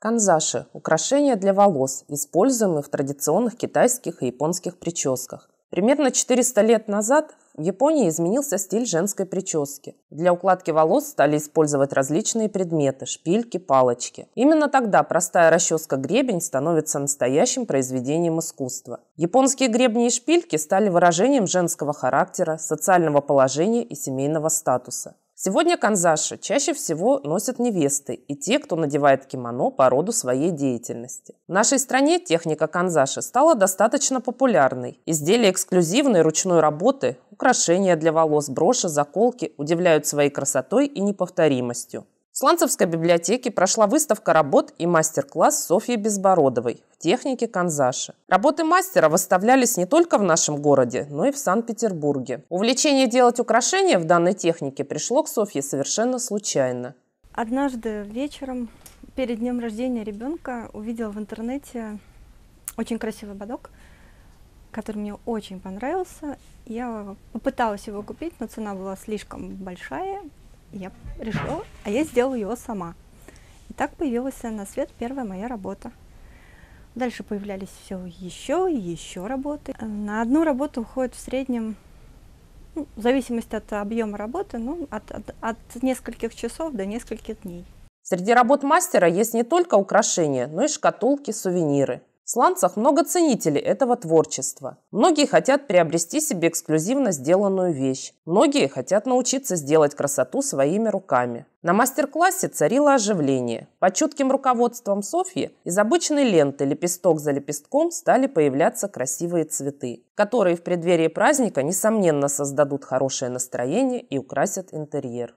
Канзаши – украшения для волос, используемые в традиционных китайских и японских прическах. Примерно 400 лет назад в Японии изменился стиль женской прически. Для укладки волос стали использовать различные предметы – шпильки, палочки. Именно тогда простая расческа-гребень становится настоящим произведением искусства. Японские гребни и шпильки стали выражением женского характера, социального положения и семейного статуса. Сегодня канзаши чаще всего носят невесты и те, кто надевает кимоно по роду своей деятельности. В нашей стране техника канзаши стала достаточно популярной. Изделия эксклюзивной ручной работы, украшения для волос, броши, заколки удивляют своей красотой и неповторимостью. В Сланцевской библиотеке прошла выставка работ и мастер-класс Софьи Безбородовой в технике канзаши. Работы мастера выставлялись не только в нашем городе, но и в Санкт-Петербурге. Увлечение делать украшения в данной технике пришло к Софье совершенно случайно. Однажды вечером, перед днем рождения ребенка, увидела в интернете очень красивый бодок, который мне очень понравился. Я попыталась его купить, но цена была слишком большая, я решила, а я сделала его сама. И так появилась на свет первая моя работа. Дальше появлялись все еще и еще работы. На одну работу уходит в среднем, ну, в зависимости от объема работы, ну, от, от, от нескольких часов до нескольких дней. Среди работ мастера есть не только украшения, но и шкатулки, сувениры. В сланцах много ценителей этого творчества. Многие хотят приобрести себе эксклюзивно сделанную вещь. Многие хотят научиться сделать красоту своими руками. На мастер-классе царило оживление. Под чутким руководством Софьи из обычной ленты лепесток за лепестком стали появляться красивые цветы, которые в преддверии праздника, несомненно, создадут хорошее настроение и украсят интерьер.